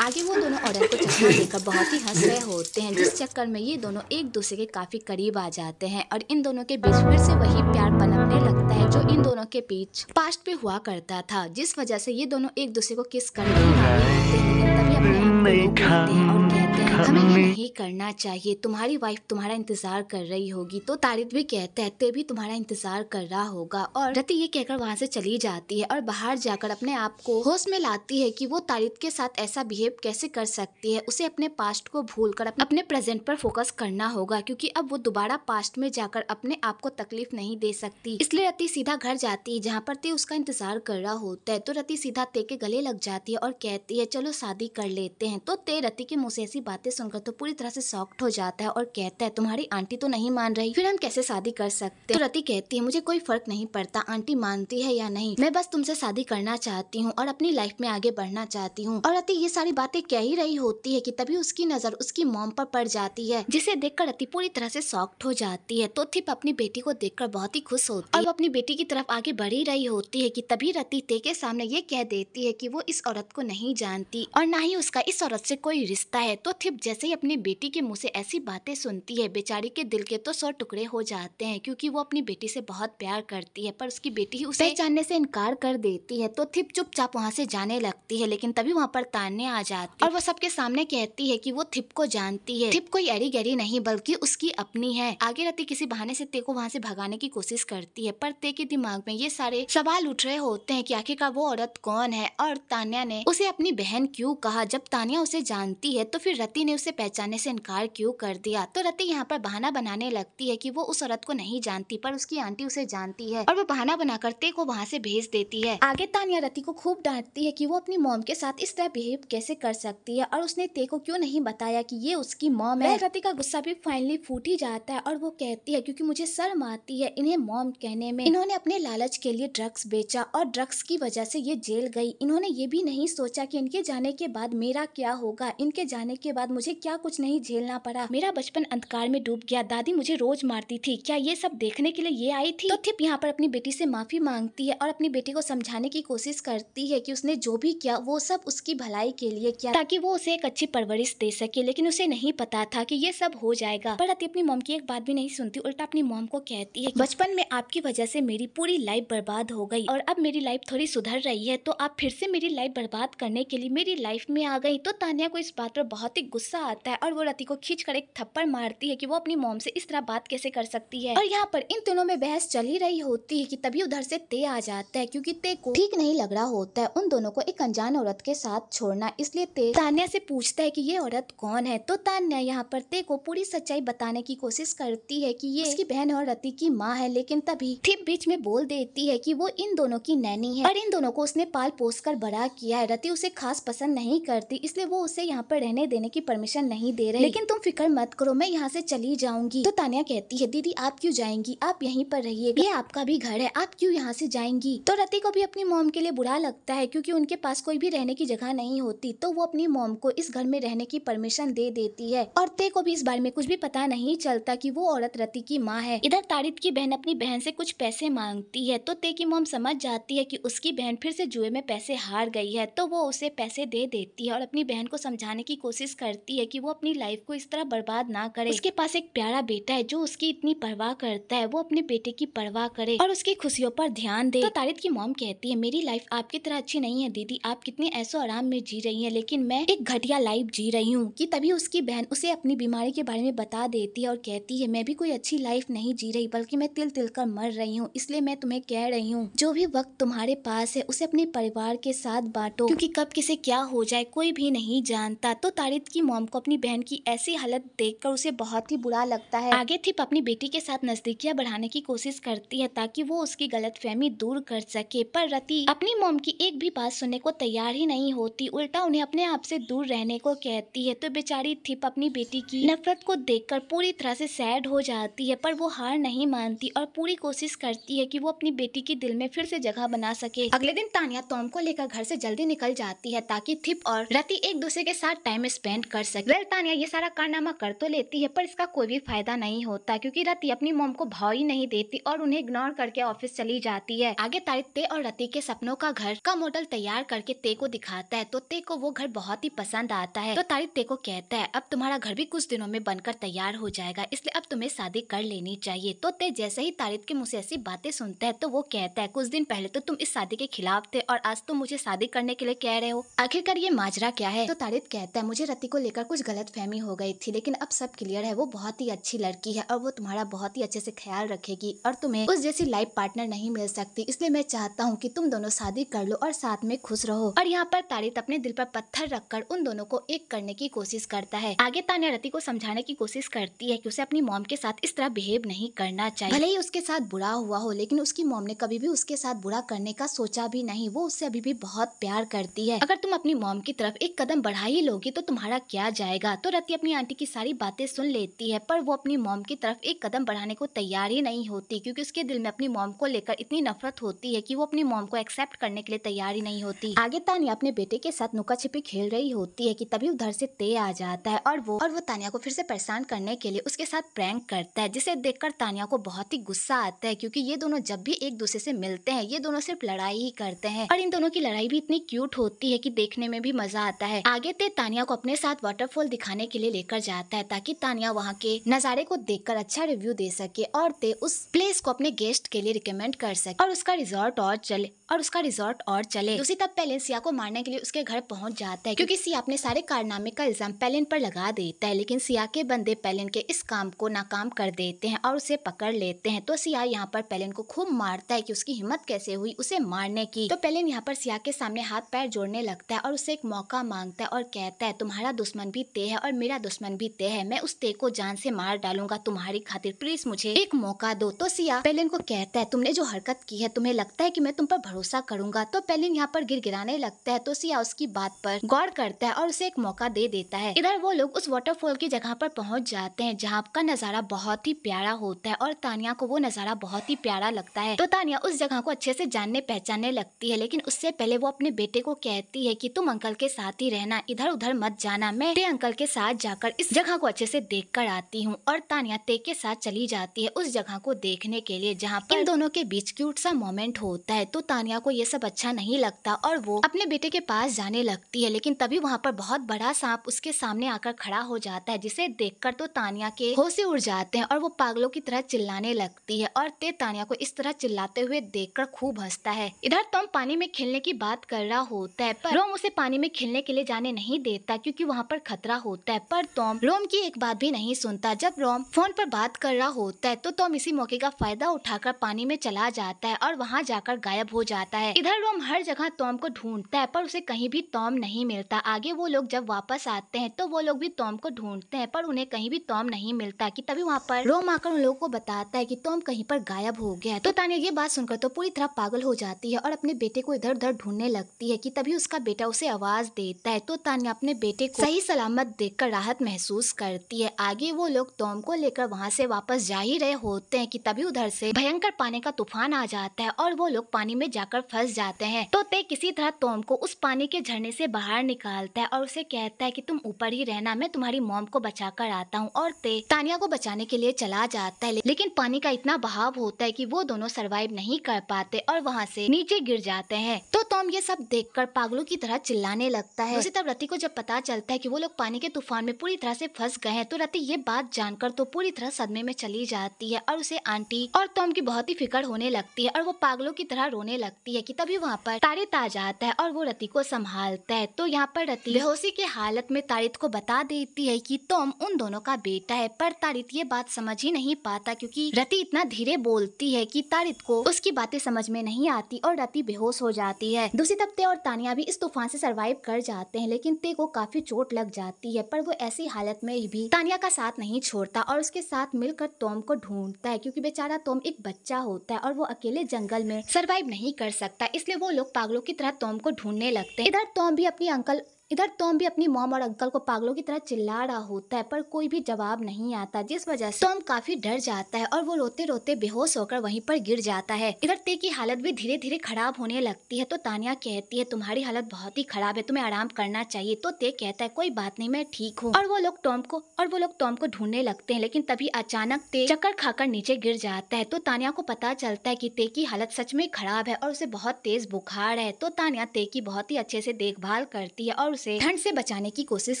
आगे वो दोनों औरत को चश्मा देकर बहुत ही हंस रहे होते हैं जिस चक्कर में ये दोनों एक दूसरे के काफ़ी करीब आ जाते हैं और इन दोनों के बीच फिर से वही प्यार पनपने लगता है जो इन दोनों के बीच पास्ट पे हुआ करता था जिस वजह से ये दोनों एक दूसरे को किस कर नहीं हैं तभी अपने आप को हैं और हमें नहीं करना चाहिए तुम्हारी वाइफ तुम्हारा इंतजार कर रही होगी तो तारिद भी कहते हैं भी तुम्हारा इंतजार कर रहा होगा और रति ये कहकर वहाँ से चली जाती है और बाहर जाकर अपने आप को होश में लाती है कि वो तारिद के साथ ऐसा बिहेव कैसे कर सकती है उसे अपने पास्ट को भूल कर अपने प्रेजेंट पर फोकस करना होगा क्योंकि अब वो दोबारा पास्ट में जाकर अपने आप को तकलीफ नहीं दे सकती इसलिए रति सीधा घर जाती है जहाँ पर ते उसका इंतजार कर रहा होता है तो रति सीधा ते के गले लग जाती है और कहती है चलो शादी कर लेते हैं तो ते रति के मुँह से ऐसी ऐसी बातें सुनकर तो पूरी तरह से सॉक्ट हो जाता है और कहता है तुम्हारी आंटी तो नहीं मान रही फिर हम कैसे शादी कर सकते तो रति कहती है मुझे कोई फर्क नहीं पड़ता आंटी मानती है या नहीं मैं बस तुमसे शादी करना चाहती हूँ और अपनी लाइफ में आगे बढ़ना चाहती हूँ और रति ये सारी बातें कह ही रही होती है की तभी उसकी नजर उसकी मोम पर पड़ जाती है जिसे देखकर रति पूरी तरह से सॉक्ट हो जाती है तो थिप अपनी बेटी को देखकर बहुत ही खुश होती है और अपनी बेटी की तरफ आगे बढ़ ही रही होती है कि तभी रति ते के सामने ये कह देती है कि वो इस औरत को नहीं जानती और ना ही उसका इस औरत से कोई रिश्ता है तो तो थिप जैसे ही अपनी बेटी के मुंह से ऐसी बातें सुनती है बेचारी के दिल के तो सौ टुकड़े हो जाते हैं क्योंकि वो अपनी बेटी से बहुत प्यार करती है पर उसकी बेटी ही उसे जानने से इनकार कर देती है तो थिप चुपचाप वहाँ से जाने लगती है लेकिन तभी वहाँ पर तान्य आ जाती और वो सबके सामने कहती है की वो थिप को जानती है थिप कोई एरी गहरी नहीं बल्कि उसकी अपनी है आगे रहती किसी बहाने से ते को वहाँ से भगाने की कोशिश करती है पर ते के दिमाग में ये सारे सवाल उठ रहे होते हैं की आखिरकार वो औरत कौन है और तान्या ने उसे अपनी बहन क्यूँ कहा जब तानिया उसे जानती है तो फिर रति ने उसे पहचानने से इनकार क्यों कर दिया तो रति यहाँ पर बहाना बनाने लगती है कि वो उस औरत को नहीं जानती पर उसकी आंटी उसे जानती है और वो बहाना बनाकर ते को वहाँ से भेज देती है आगे तानिया रति को खूब डांटती है कि वो अपनी मॉम के साथ इस तरह बिहेव कैसे कर सकती है और उसने ते को क्यों नहीं बताया कि ये उसकी मॉम है रति का गुस्सा भी फाइनली फूट ही जाता है और वो कहती है क्योंकि मुझे शर्म आती है इन्हें मॉम कहने में इन्होंने अपने लालच के लिए ड्रग्स बेचा और ड्रग्स की वजह से ये जेल गई इन्होंने ये भी नहीं सोचा कि इनके जाने के बाद मेरा क्या होगा इनके जाने के के बाद मुझे क्या कुछ नहीं झेलना पड़ा मेरा बचपन अंधकार में डूब गया दादी मुझे रोज मारती थी क्या ये सब देखने के लिए ये आई थी तो थिप यहाँ पर अपनी बेटी से माफी मांगती है और अपनी बेटी को समझाने की कोशिश करती है कि उसने जो भी किया वो सब उसकी भलाई के लिए किया ताकि वो उसे एक अच्छी परवरिश दे सके लेकिन उसे नहीं पता था कि ये सब हो जाएगा पर अति अपनी मोम की एक बात भी नहीं सुनती उल्टा अपनी मोम को कहती है बचपन में आपकी वजह से मेरी पूरी लाइफ बर्बाद हो गई और अब मेरी लाइफ थोड़ी सुधर रही है तो आप फिर से मेरी लाइफ बर्बाद करने के लिए मेरी लाइफ में आ गई तो तानिया को इस बात पर बहुत रति गुस्सा आता है और वो रति को खींच कर एक थप्पड़ मारती है कि वो अपनी मोम से इस तरह बात कैसे कर सकती है और यहाँ पर इन दोनों में बहस चल ही रही होती है कि तभी उधर से ते आ जाता है क्योंकि ते को ठीक नहीं लग रहा होता है उन दोनों को एक अनजान औरत के साथ छोड़ना इसलिए ते तान्या से पूछता है की ये औरत कौन है तो तान्या यहाँ पर ते को पूरी सच्चाई बताने की कोशिश करती है की ये उसकी बहन और रति की माँ है लेकिन तभी ठीक बीच में बोल देती है की वो इन दोनों की नैनी है और इन दोनों को उसने पाल पोस कर बड़ा किया है रति उसे खास पसंद नहीं करती इसलिए वो उसे यहाँ पर रहने देने की परमिशन नहीं दे रहे लेकिन तुम फिक्र मत करो मैं यहाँ से चली जाऊंगी तो तानिया कहती है दीदी आप क्यों जाएंगी आप यहीं पर रहिए ये आपका भी घर है आप क्यों यहाँ से जाएंगी तो रति को भी अपनी मोम के लिए बुरा लगता है क्योंकि उनके पास कोई भी रहने की जगह नहीं होती तो वो अपनी मोम को इस घर में रहने की परमिशन दे देती है और ते को भी इस बारे में कुछ भी पता नहीं चलता की वो औरत रति की माँ है इधर तारित की बहन अपनी बहन से कुछ पैसे मांगती है तो ते की मोम समझ जाती है की उसकी बहन फिर से जुए में पैसे हार गई है तो वो उसे पैसे दे देती है और अपनी बहन को समझाने की कोशिश करती है कि वो अपनी लाइफ को इस तरह बर्बाद ना करे उसके पास एक प्यारा बेटा है जो उसकी इतनी परवाह करता है वो अपने बेटे की परवाह करे और उसकी खुशियों पर ध्यान दे तो तारित की मॉम कहती है मेरी लाइफ आपकी तरह अच्छी नहीं है दीदी आप कितने ऐसो आराम में जी रही है लेकिन मैं एक घटिया लाइफ जी रही हूँ की तभी उसकी बहन उसे अपनी बीमारी के बारे में बता देती है और कहती है मैं भी कोई अच्छी लाइफ नहीं जी रही बल्कि मैं तिल तिल कर मर रही हूँ इसलिए मैं तुम्हें कह रही हूँ जो भी वक्त तुम्हारे पास है उसे अपने परिवार के साथ बांटो क्योंकि कब किसे क्या हो जाए कोई भी नहीं जानता तो तारित की मॉम को अपनी बहन की ऐसी हालत देखकर उसे बहुत ही बुरा लगता है आगे थिप अपनी बेटी के साथ नजदीकियां बढ़ाने की कोशिश करती है ताकि वो उसकी फहमी दूर कर सके पर रति अपनी मोम की एक भी बात सुनने को तैयार ही नहीं होती उल्टा उन्हें अपने आप से दूर रहने को कहती है तो बेचारी थिप अपनी बेटी की नफरत को देखकर पूरी तरह से सैड हो जाती है पर वो हार नहीं मानती और पूरी कोशिश करती है कि वो अपनी बेटी के दिल में फिर से जगह बना सके अगले दिन तानिया तोम को लेकर घर से जल्दी निकल जाती है ताकि थिप और रति एक दूसरे के साथ टाइम स्पेंड स्पेंड कर सके वेल तानिया ये सारा कारनामा कर तो लेती है पर इसका कोई भी फायदा नहीं होता क्योंकि रति अपनी मोम को भाव ही नहीं देती और उन्हें इग्नोर करके ऑफिस चली जाती है आगे तारी ते और रति के सपनों का घर का मॉडल तैयार करके ते को दिखाता है तो ते को वो घर बहुत ही पसंद आता है तो तारीख ते को कहता है अब तुम्हारा घर भी कुछ दिनों में बनकर तैयार हो जाएगा इसलिए अब तुम्हें शादी कर लेनी चाहिए तो ते जैसे ही तारीफ के मुझसे ऐसी बातें सुनता है तो वो कहता है कुछ दिन पहले तो तुम इस शादी के खिलाफ थे और आज तुम मुझे शादी करने के लिए कह रहे हो आखिरकार ये माजरा क्या है तो तारीफ कहता है मुझे पति को लेकर कुछ गलत फहमी हो गई थी लेकिन अब सब क्लियर है वो बहुत ही अच्छी लड़की है और वो तुम्हारा बहुत ही अच्छे से ख्याल रखेगी और तुम्हें उस जैसी लाइफ पार्टनर नहीं मिल सकती इसलिए मैं चाहता हूँ कि तुम दोनों शादी कर लो और साथ में खुश रहो और यहाँ पर तारित अपने दिल पर पत्थर रखकर उन दोनों को एक करने की कोशिश करता है आगे तान्या रति को समझाने की कोशिश करती है की उसे अपनी मॉम के साथ इस तरह बिहेव नहीं करना चाहिए भले ही उसके साथ बुरा हुआ हो लेकिन उसकी मॉम ने कभी भी उसके साथ बुरा करने का सोचा भी नहीं वो उससे अभी भी बहुत प्यार करती है अगर तुम अपनी मॉम की तरफ एक कदम बढ़ा ही लोगी तो तुम्हारा तुम्हारा किया जाएगा तो रति अपनी आंटी की सारी बातें सुन लेती है पर वो अपनी मोम की तरफ एक कदम बढ़ाने को तैयार ही नहीं होती क्योंकि उसके दिल में अपनी मोम को लेकर इतनी नफरत होती है कि वो अपनी मोम को एक्सेप्ट करने के लिए तैयार ही नहीं होती आगे तानिया अपने बेटे के साथ नुका छिपी खेल रही होती है कि तभी उधर से ते आ जाता है और वो और वो तानिया को फिर से परेशान करने के लिए उसके साथ प्रैंक करता है जिसे देखकर तानिया को बहुत ही गुस्सा आता है क्यूँकी ये दोनों जब भी एक दूसरे से मिलते हैं ये दोनों सिर्फ लड़ाई ही करते हैं और इन दोनों की लड़ाई भी इतनी क्यूट होती है की देखने में भी मजा आता है आगे ते तानिया को अपने साथ वाटरफॉल दिखाने के लिए लेकर जाता है ताकि तानिया वहाँ के नज़ारे को देख अच्छा रिव्यू दे सके और ते उस प्लेस को अपने गेस्ट के लिए रिकमेंड कर सके और उसका रिजॉर्ट और चले और उसका रिजॉर्ट और चले उसी तब पहले सिया को मारने के लिए उसके घर पहुंच जाता है क्योंकि सिया अपने सारे कारनामे का इल्जाम पेलिन पर लगा देता है लेकिन सिया के बंदे पेलिन के इस काम को नाकाम कर देते हैं और उसे पकड़ लेते हैं तो सिया यहाँ पर पेलिन को खूब मारता है की उसकी हिम्मत कैसे हुई उसे मारने की तो पेलिन यहाँ पर सिया के सामने हाथ पैर जोड़ने लगता है और उसे एक मौका मांगता है और कहता है तुम्हारा दुश्मन भी ते है और मेरा दुश्मन भी ते है मैं उस ते को जान से मार डालूंगा तुम्हारी खातिर प्लीज मुझे एक मौका दो तो सिया पेलिन को कहता है तुमने जो हरकत की है तुम्हें लगता है की मैं तुम पर भरोसा भरोसा करूंगा तो पेलिन यहाँ पर गिर गिराने लगता है तो सिया उसकी बात पर गौर करता है और उसे एक मौका दे देता है इधर वो लोग उस वाटरफॉल की जगह पर पहुंच जाते हैं जहाँ का नज़ारा बहुत ही प्यारा होता है और तानिया को वो नज़ारा बहुत ही प्यारा लगता है तो तानिया उस जगह को अच्छे से जानने पहचानने लगती है लेकिन उससे पहले वो अपने बेटे को कहती है की तुम अंकल के साथ ही रहना इधर उधर मत जाना मैं ते अंकल के साथ जाकर इस जगह को अच्छे से देख कर आती हूँ और तानिया ते के साथ चली जाती है उस जगह को देखने के लिए जहाँ इन दोनों के बीच क्यूट सा मोमेंट होता है तो तानिया सोनिया को ये सब अच्छा नहीं लगता और वो अपने बेटे के पास जाने लगती है लेकिन तभी वहाँ पर बहुत बड़ा सांप उसके सामने आकर खड़ा हो जाता है जिसे देख तो तानिया के से उड़ जाते हैं और वो पागलों की तरह चिल्लाने लगती है और ते तानिया को इस तरह चिल्लाते हुए देख खूब हंसता है इधर तुम पानी में खेलने की बात कर रहा होता है पर रोम उसे पानी में खेलने के लिए जाने नहीं देता क्योंकि वहाँ पर खतरा होता है पर तोम रोम की एक बात भी नहीं सुनता जब रोम फोन पर बात कर रहा होता है तो तोम इसी मौके का फायदा उठाकर पानी में चला जाता है और वहाँ जाकर गायब हो जाता जाता है इधर रोम हर जगह टॉम को ढूंढता है पर उसे कहीं भी टॉम नहीं मिलता आगे वो लोग जब वापस आते हैं तो वो लोग भी टॉम को ढूंढते हैं पर उन्हें कहीं भी टॉम नहीं मिलता कि तभी वहाँ पर रोम आकर उन लोगों को बताता है कि टॉम कहीं पर गायब हो गया है तो तानिया ये बात सुनकर तो पूरी तरह पागल हो जाती है और अपने बेटे को इधर उधर ढूंढने लगती है कि तभी उसका बेटा उसे आवाज देता है तो तानिया अपने बेटे को सही सलामत कर राहत महसूस करती है आगे वो लोग टॉम को लेकर वहाँ से वापस जा ही रहे होते हैं कि तभी उधर से भयंकर पानी का तूफान आ जाता है और वो लोग पानी में जाकर जाकर फंस जाते हैं तो ते किसी तरह तोम को उस पानी के झरने से बाहर निकालता है और उसे कहता है कि तुम ऊपर ही रहना मैं तुम्हारी मोम को बचा कर आता हूँ और ते तानिया को बचाने के लिए चला जाता है लेकिन पानी का इतना बहाव होता है की वो दोनों सरवाइव नहीं कर पाते और वहाँ से नीचे गिर जाते हैं तो तोम ये सब देख कर पागलों की तरह चिल्लाने लगता है उसी तब रति को जब पता चलता है की वो लोग पानी के तूफान में पूरी तरह से फंस गए हैं तो रति ये बात जानकर तो पूरी तरह सदमे में चली जाती है और उसे आंटी और तोम की बहुत ही फिक्र होने लगती है और वो पागलों की तरह रोने लगती लगती है कि तभी वहाँ पर तारित आ जाता है और वो रति को संभालता है तो यहाँ पर रति बेहोशी के हालत में तारित को बता देती है कि तुम उन दोनों का बेटा है पर तारित ये बात समझ ही नहीं पाता क्योंकि रति इतना धीरे बोलती है कि तारित को उसकी बातें समझ में नहीं आती और रति बेहोश हो जाती है दूसरी तरफ ते और तानिया भी इस तूफान से सरवाइव कर जाते हैं लेकिन ते को काफी चोट लग जाती है पर वो ऐसी हालत में भी तानिया का साथ नहीं छोड़ता और उसके साथ मिलकर तोम को ढूंढता है क्योंकि बेचारा तोम एक बच्चा होता है और वो अकेले जंगल में सरवाइव नहीं कर सकता इसलिए वो लोग पागलों की तरह तोम को ढूंढने लगते हैं इधर तोम भी अपनी अंकल इधर टॉम भी अपनी मोम और अंकल को पागलों की तरह चिल्ला रहा होता है पर कोई भी जवाब नहीं आता जिस वजह से टॉम काफी डर जाता है और वो रोते रोते बेहोश होकर वहीं पर गिर जाता है इधर ते की हालत भी धीरे धीरे खराब होने लगती है तो तानिया कहती है तुम्हारी हालत बहुत ही खराब है तुम्हें आराम करना चाहिए तो ते कहता है कोई बात नहीं मैं ठीक हूँ और वो लोग टॉम को और वो लोग टॉम को ढूंढने लगते हैं लेकिन तभी अचानक ते चक्कर खाकर नीचे गिर जाता है तो तानिया को पता चलता है की ते की हालत सच में खराब है और उसे बहुत तेज बुखार है तो तानिया ते की बहुत ही अच्छे से देखभाल करती है और उसे ठंड से बचाने की कोशिश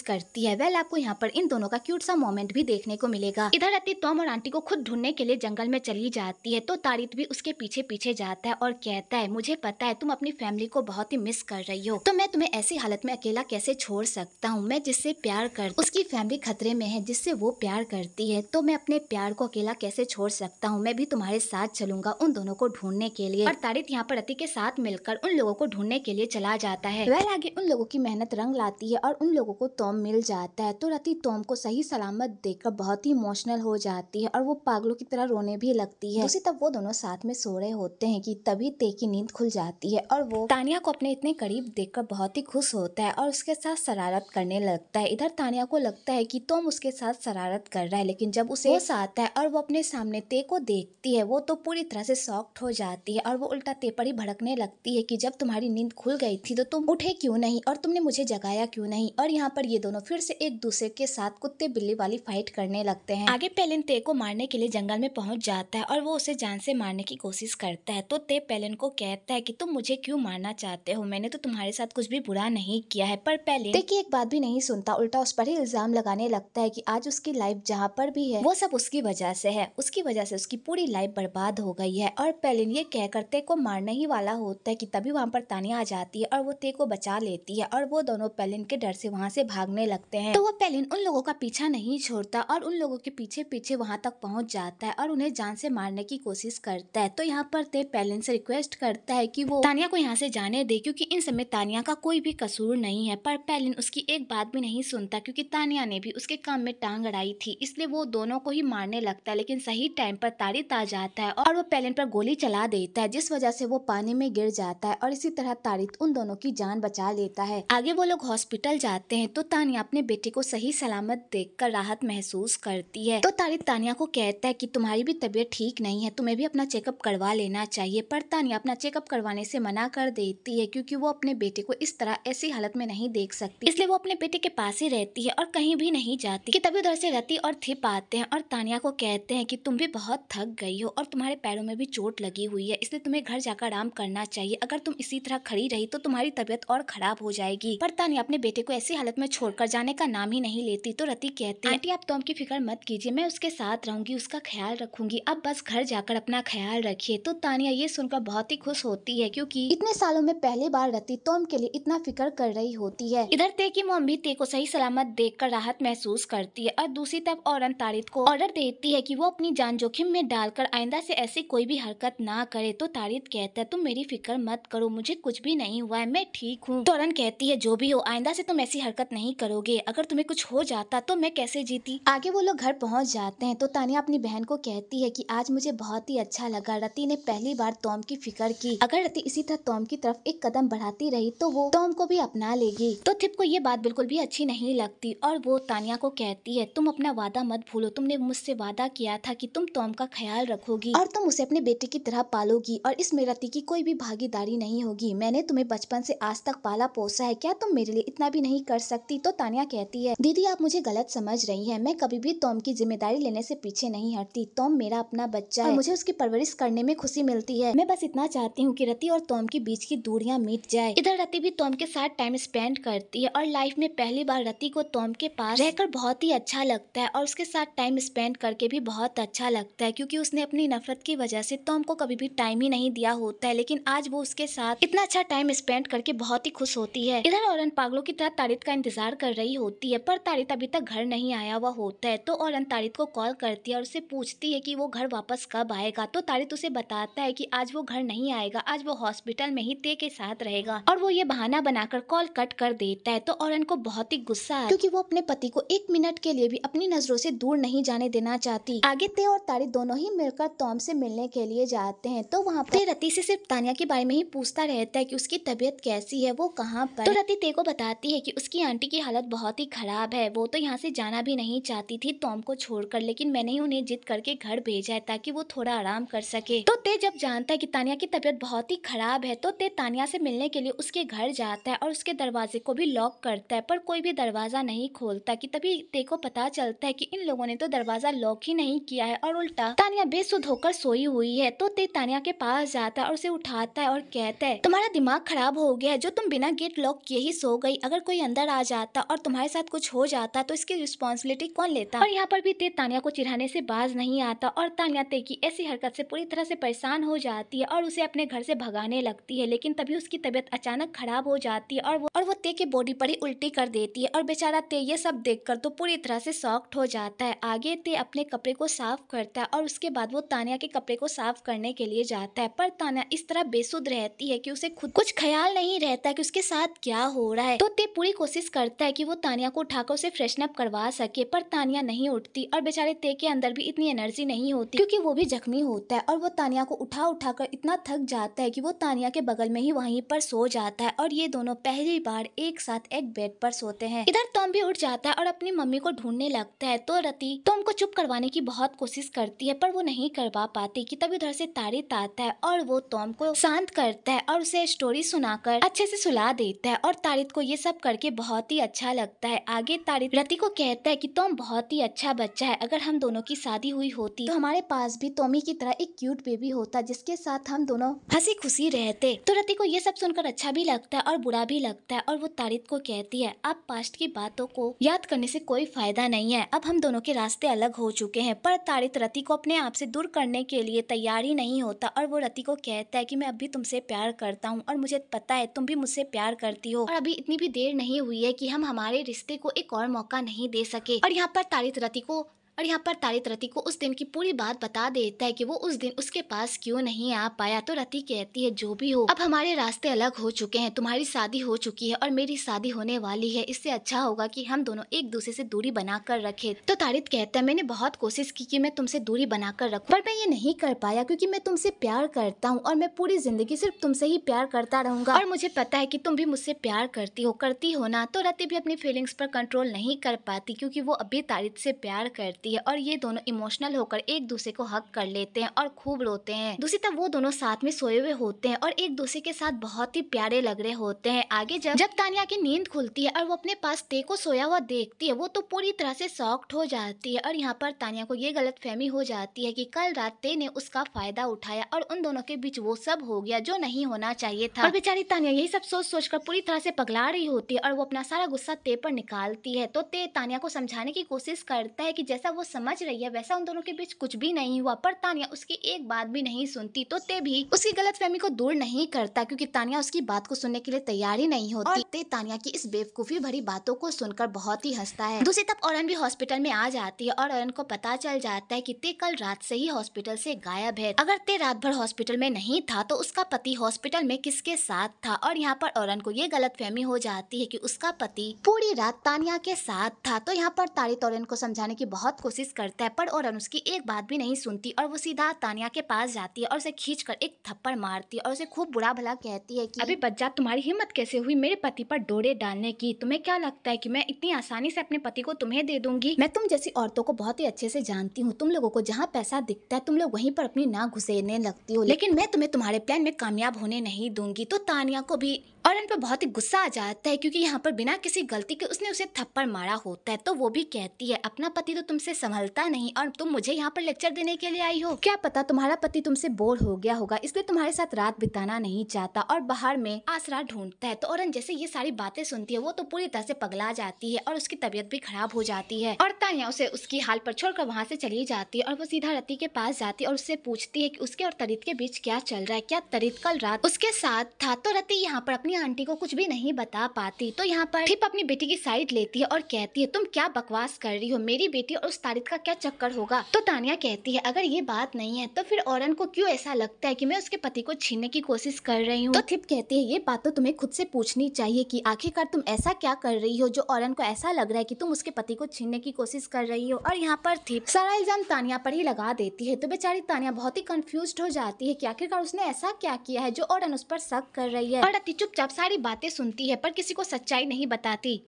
करती है वेल आपको यहाँ पर इन दोनों का क्यूट सा मोमेंट भी देखने को मिलेगा इधर अति टॉम और आंटी को खुद ढूंढने के लिए जंगल में चली जाती है तो तारित भी उसके पीछे पीछे जाता है और कहता है मुझे पता है तुम अपनी फैमिली को बहुत ही मिस कर रही हो तो मैं तुम्हें ऐसी हालत में अकेला कैसे छोड़ सकता हूँ मैं जिससे प्यार कर उसकी फैमिली खतरे में है जिससे वो प्यार करती है तो मैं अपने प्यार को अकेला कैसे छोड़ सकता हूँ मैं भी तुम्हारे साथ चलूंगा उन दोनों को ढूंढने के लिए और तारित यहाँ पर अति के साथ मिलकर उन लोगों को ढूंढने के लिए चला जाता है वह आगे उन लोगों की मेहनत रंग तंग लाती है और उन लोगों को तोम मिल जाता है तो रति तोम को सही सलामत देखकर बहुत ही इमोशनल हो जाती है और वो पागलों की तरह रोने भी लगती है उसी तब वो दोनों साथ में सो रहे होते हैं कि तभी ते की नींद खुल जाती है और वो तानिया को अपने इतने करीब देखकर बहुत ही खुश होता है और उसके साथ शरारत करने लगता है इधर तानिया को लगता है की तोम उसके साथ शरारत कर रहा है लेकिन जब उसे होश आता है और वो अपने सामने ते को देखती है वो तो पूरी तरह से सॉफ्ट हो जाती है और वो उल्टा ते पर ही भड़कने लगती है कि जब तुम्हारी नींद खुल गई थी तो तुम उठे क्यों नहीं और तुमने मुझे जग लगाया क्यों नहीं और यहाँ पर ये दोनों फिर से एक दूसरे के साथ कुत्ते बिल्ली वाली फाइट करने लगते हैं आगे पेलिन ते को मारने के लिए जंगल में पहुंच जाता है और वो उसे जान से मारने की कोशिश करता है तो ते पेलिन को कहता है कि तुम मुझे क्यों मारना चाहते हो मैंने तो तुम्हारे साथ कुछ भी बुरा नहीं किया है पर पेलिन ते की एक बात भी नहीं सुनता उल्टा उस पर ही इल्जाम लगाने लगता है की आज उसकी लाइफ जहाँ पर भी है वो सब उसकी वजह से है उसकी वजह से उसकी पूरी लाइफ बर्बाद हो गई है और पेलिन ये कहकर ते को मारने ही वाला होता है की तभी वहाँ पर तानिया आ जाती है और वो ते को बचा लेती है और वो दोनों दोनों पेलिन के डर से वहाँ से भागने लगते हैं तो वो पेलिन उन लोगों का पीछा नहीं छोड़ता और उन लोगों के पीछे पीछे वहाँ तक पहुँच जाता है और उन्हें जान से मारने की कोशिश करता है तो यहाँ पर ते पेलिन से रिक्वेस्ट करता है की वो तानिया को यहाँ से जाने दे क्यूँकी इन समय तानिया का कोई भी कसूर नहीं है पर पेलिन उसकी एक बात भी नहीं सुनता क्यूँकी तानिया ने भी उसके काम में टांग अड़ाई थी इसलिए वो दोनों को ही मारने लगता है लेकिन सही टाइम पर तारित आ जाता है और वो पेलिन पर गोली चला देता है जिस वजह से वो पानी में गिर जाता है और इसी तरह तारित उन दोनों की जान बचा लेता है आगे वो लोग हॉस्पिटल जाते हैं तो तानिया अपने बेटे को सही सलामत देखकर राहत महसूस करती है तो तारिक तानिया को कहता है कि तुम्हारी भी तबीयत ठीक नहीं है तुम्हें भी अपना चेकअप करवा लेना चाहिए पर तानिया अपना चेकअप करवाने से मना कर देती है क्योंकि वो अपने बेटे को इस तरह ऐसी हालत में नहीं देख सकती इसलिए वो अपने बेटे के पास ही रहती है और कहीं भी नहीं जाती की तभी उधर से रहती और थिप आते हैं और तानिया को कहते हैं कि तुम भी बहुत थक गई हो और तुम्हारे पैरों में भी चोट लगी हुई है इसलिए तुम्हें घर जाकर आराम करना चाहिए अगर तुम इसी तरह खड़ी रही तो तुम्हारी तबीयत और खराब हो जाएगी पर राजस्थानी अपने बेटे को ऐसी हालत में छोड़कर जाने का नाम ही नहीं लेती तो रति कहती आंटी आप तोम की फिक्र मत कीजिए मैं उसके साथ रहूंगी उसका ख्याल रखूंगी अब बस घर जाकर अपना ख्याल रखिए तो तानिया ये सुनकर बहुत ही खुश होती है क्योंकि इतने सालों में पहली बार रति तोम के लिए इतना फिक्र कर रही होती है इधर ते की मोम भी ते को सही सलामत देख कर राहत महसूस करती है और दूसरी तरफ औरन तारित को ऑर्डर देती है की वो अपनी जान जोखिम में डालकर आइंदा ऐसी ऐसी कोई भी हरकत ना करे तो तारित कहता है तुम मेरी फिक्र मत करो मुझे कुछ भी नहीं हुआ है मैं ठीक हूँ तो कहती है जो भी हो आइंदा से तुम ऐसी हरकत नहीं करोगे अगर तुम्हें कुछ हो जाता तो मैं कैसे जीती आगे वो लोग घर पहुंच जाते हैं तो तानिया अपनी बहन को कहती है कि आज मुझे बहुत ही अच्छा लगा रति ने पहली बार तोम की फिक्र की अगर रति इसी तरह तोम की तरफ एक कदम बढ़ाती रही तो वो तोम को भी अपना लेगी तो थिप को ये बात बिल्कुल भी अच्छी नहीं लगती और वो तानिया को कहती है तुम अपना वादा मत भूलो तुमने मुझसे वादा किया था की तुम टॉम का ख्याल रखोगी और तुम उसे अपने बेटे की तरह पालोगी और इसमें रति की कोई भी भागीदारी नहीं होगी मैंने तुम्हें बचपन से आज तक पाला पोसा है क्या तुम मेरे लिए इतना भी नहीं कर सकती तो तानिया कहती है दीदी आप मुझे गलत समझ रही है मैं कभी भी तोम की जिम्मेदारी लेने से पीछे नहीं हटती तोम मेरा अपना बच्चा है मुझे उसकी परवरिश करने में खुशी मिलती है मैं बस इतना चाहती हूँ की रति और तोम के बीच की दूरियाँ मिट जाए इधर रति भी तोम के साथ टाइम स्पेंड करती है और लाइफ में पहली बार रति को तोम के पास रहकर बहुत ही अच्छा लगता है और उसके साथ टाइम स्पेंड करके भी बहुत अच्छा लगता है क्योंकि उसने अपनी नफरत की वजह से तोम को कभी भी टाइम ही नहीं दिया होता है लेकिन आज वो उसके साथ इतना अच्छा टाइम स्पेंड करके बहुत ही खुश होती है इधर और औरन पागलों की तरह तारित का इंतजार कर रही होती है पर तारित अभी तक घर नहीं आया हुआ होता है तो औरन तारित को कॉल करती है और उसे पूछती है कि वो घर वापस कब आएगा तो तारित उसे बताता है कि आज वो घर नहीं आएगा आज वो हॉस्पिटल में ही ते के साथ रहेगा और वो ये बहाना बनाकर कॉल कट कर देता है तो औरन को बहुत ही गुस्सा है क्योंकि वो अपने पति को एक मिनट के लिए भी अपनी नजरों से दूर नहीं जाने देना चाहती आगे ते और तारित दोनों ही मिलकर टॉम से मिलने के लिए जाते हैं तो वहाँ पे रति से सिर्फ तानिया के बारे में ही पूछता रहता है कि उसकी तबीयत कैसी है वो कहाँ पर तो रति ते को को बताती है कि उसकी आंटी की हालत बहुत ही ख़राब है वो तो यहाँ से जाना भी नहीं चाहती थी टॉम को छोड़कर लेकिन मैंने ही उन्हें जिद करके घर भेजा है ताकि वो थोड़ा आराम कर सके तो ते जब जानता है कि तानिया की तबीयत बहुत ही ख़राब है तो ते तानिया से मिलने के लिए उसके घर जाता है और उसके दरवाजे को भी लॉक करता है पर कोई भी दरवाज़ा नहीं खोलता की तभी ते को पता चलता है की इन लोगों ने तो दरवाज़ा लॉक ही नहीं किया है और उल्टा तानिया बेसुध होकर सोई हुई है तो ते तानिया के पास जाता है और उसे उठाता है और कहता है तुम्हारा दिमाग खराब हो गया है जो तुम बिना गेट लॉक किए ही सो हो गई अगर कोई अंदर आ जाता और तुम्हारे साथ कुछ हो जाता तो इसकी रिस्पॉन्सिबिलिटी कौन लेता और यहाँ पर भी तेज तानिया को चिढ़ाने से बाज नहीं आता और तानिया ते की ऐसी हरकत से पूरी तरह से परेशान हो जाती है और उसे अपने घर से भगाने लगती है लेकिन तभी उसकी तबीयत अचानक खराब हो जाती है और वो और वो ते के बॉडी पर ही उल्टी कर देती है और बेचारा ते ये सब कर तो पूरी तरह से सॉफ्ट हो जाता है आगे ते अपने कपड़े को साफ करता है और उसके बाद वो तानिया के कपड़े को साफ करने के लिए जाता है पर तानिया इस तरह बेसुध रहती है की उसे खुद कुछ ख्याल नहीं रहता कि उसके साथ क्या हो हो है तो ते पूरी कोशिश करता है कि वो तानिया को उठाकर उसे फ्रेशन अप करवा सके पर तानिया नहीं उठती और बेचारे ते के अंदर भी इतनी एनर्जी नहीं होती क्योंकि वो भी जख्मी होता है और वो तानिया को उठा उठा कर इतना थक जाता है कि वो तानिया के बगल में ही वहीं पर सो जाता है और ये दोनों पहली बार एक साथ एक बेड पर सोते हैं इधर तोम भी उठ जाता है और अपनी मम्मी को ढूंढने लगता है तो रति तोम को चुप करवाने की बहुत कोशिश करती है पर वो नहीं करवा पाती की तभी उधर से तारित आता है और वो तोम को शांत करता है और उसे स्टोरी सुनाकर अच्छे से सुला देता है और तारी तारित को ये सब करके बहुत ही अच्छा लगता है आगे तारित रति को कहता है कि तुम बहुत ही अच्छा बच्चा है अगर हम दोनों की शादी हुई होती तो हमारे पास भी तोमी की तरह एक क्यूट बेबी होता जिसके साथ हम दोनों हंसी खुशी रहते तो रति को ये सब सुनकर अच्छा भी लगता है और बुरा भी लगता है और वो तारित को कहती है अब पास्ट की बातों को याद करने से कोई फायदा नहीं है अब हम दोनों के रास्ते अलग हो चुके हैं पर तारित रति को अपने आप से दूर करने के लिए तैयार ही नहीं होता और वो रति को कहता है कि मैं अभी तुमसे प्यार करता हूँ और मुझे पता है तुम भी मुझसे प्यार करती हो और अभी अभी इतनी भी देर नहीं हुई है कि हम हमारे रिश्ते को एक और मौका नहीं दे सके और यहाँ पर तारित रति को और यहाँ पर तारित रति को उस दिन की पूरी बात बता देता है कि वो उस दिन उसके पास क्यों नहीं आ पाया तो रति कहती है जो भी हो अब हमारे रास्ते अलग हो चुके हैं तुम्हारी शादी हो चुकी है और मेरी शादी होने वाली है इससे अच्छा होगा कि हम दोनों एक दूसरे से दूरी बना कर रखे तो तारित कहता है मैंने बहुत कोशिश की कि मैं तुमसे दूरी बना कर पर मैं ये नहीं कर पाया क्यूँकी मैं तुमसे प्यार करता हूँ और मैं पूरी जिंदगी सिर्फ तुमसे ही प्यार करता रहूंगा और मुझे पता है की तुम भी मुझसे प्यार करती हो करती हो ना तो रति भी अपनी फीलिंग्स पर कंट्रोल नहीं कर पाती क्यूँकी वो अभी तारित से प्यार करती जाती है और ये दोनों इमोशनल होकर एक दूसरे को हक कर लेते हैं और खूब रोते हैं दूसरी तरफ वो दोनों साथ में सोए हुए होते हैं और एक दूसरे के साथ बहुत ही प्यारे लग रहे होते हैं आगे जब जब तानिया की नींद खुलती है और वो अपने पास ते को सोया हुआ देखती है वो तो पूरी तरह से सॉक्ट हो जाती है और यहाँ पर तानिया को ये गलत फहमी हो जाती है की कल रात ते ने उसका फायदा उठाया और उन दोनों के बीच वो सब हो गया जो नहीं होना चाहिए था और बेचारी तानिया यही सब सोच सोच कर पूरी तरह से पगला रही होती है और वो अपना सारा गुस्सा ते पर निकालती है तो ते तानिया को समझाने की कोशिश करता है की जैसा जैसा वो समझ रही है वैसा उन दोनों के बीच कुछ भी नहीं हुआ पर तानिया उसकी एक बात भी नहीं सुनती तो ते भी उसकी गलत फहमी को दूर नहीं करता क्योंकि तानिया उसकी बात को सुनने के लिए तैयार ही नहीं होती और ते तानिया की इस बेवकूफी भरी बातों को सुनकर बहुत ही हंसता है दूसरी तरफ औरन भी हॉस्पिटल में आ जाती है और औरन को पता चल जाता है की ते कल रात से ही हॉस्पिटल से गायब है अगर ते रात भर हॉस्पिटल में नहीं था तो उसका पति हॉस्पिटल में किसके साथ था और यहाँ पर औरन को ये फहमी हो जाती है की उसका पति पूरी रात तानिया के साथ था तो यहाँ पर तारी तौरन को समझाने की बहुत कोशिश करता है पर और उसकी एक बात भी नहीं सुनती और वो सीधा तानिया के पास जाती है और उसे खींच कर एक थप्पड़ मारती है और उसे खूब बुरा भला कहती है कि अभी बच्चा तुम्हारी हिम्मत कैसे हुई मेरे पति पर डोरे डालने की तुम्हें क्या लगता है कि मैं इतनी आसानी से अपने पति को तुम्हें दे दूंगी मैं तुम जैसी औरतों को बहुत ही अच्छे से जानती हूँ तुम लोगों को जहाँ पैसा दिखता है तुम लोग वहीं पर अपनी ना घुसेरने लगती हो लेकिन मैं तुम्हें तुम्हारे प्लान में कामयाब होने नहीं दूंगी तो तानिया को भी और इन पर बहुत ही गुस्सा आ जाता है क्योंकि यहाँ पर बिना किसी गलती के उसने उसे थप्पड़ मारा होता है तो वो भी कहती है अपना पति तो तुमसे संभलता नहीं और तुम मुझे यहाँ पर लेक्चर देने के लिए आई हो क्या पता तुम्हारा पति तुमसे बोर हो गया होगा इसलिए तुम्हारे साथ रात बिताना नहीं चाहता और बाहर में आसरा ढूंढता है तो औरन जैसे ये सारी बातें सुनती है वो तो पूरी तरह से पगला जाती है और उसकी तबीयत भी खराब हो जाती है और तानिया उसे उसकी हाल पर छोड़कर वहाँ से चली जाती है और वो सीधा रति के पास जाती है और उससे पूछती है की उसके और तरित के बीच क्या चल रहा है क्या तरित कल रात उसके साथ था तो रति यहाँ पर अपनी अपनी आंटी को कुछ भी नहीं बता पाती तो यहाँ पर ठिप अपनी बेटी की साइड लेती है और कहती है तुम क्या बकवास कर रही हो मेरी बेटी और उस तारीख का क्या चक्कर होगा तो तानिया कहती है अगर ये बात नहीं है तो फिर औरन को क्यों ऐसा लगता है कि मैं उसके पति को छीनने की कोशिश कर रही हूँ तो थिप कहती है ये बात तो तुम्हें खुद से पूछनी चाहिए कि आखिरकार तुम ऐसा क्या कर रही हो जो औरन को ऐसा लग रहा है कि तुम उसके पति को छीनने की कोशिश कर रही हो और यहाँ पर थिप सारा इल्जाम तानिया पर ही लगा देती है तो बेचारी तानिया बहुत ही कंफ्यूज हो जाती है कि आखिरकार उसने ऐसा क्या किया है जो औरन उस पर शक कर रही है और अति चुप चुपचाप सारी बातें सुनती है पर किसी को सच्चाई नहीं बताती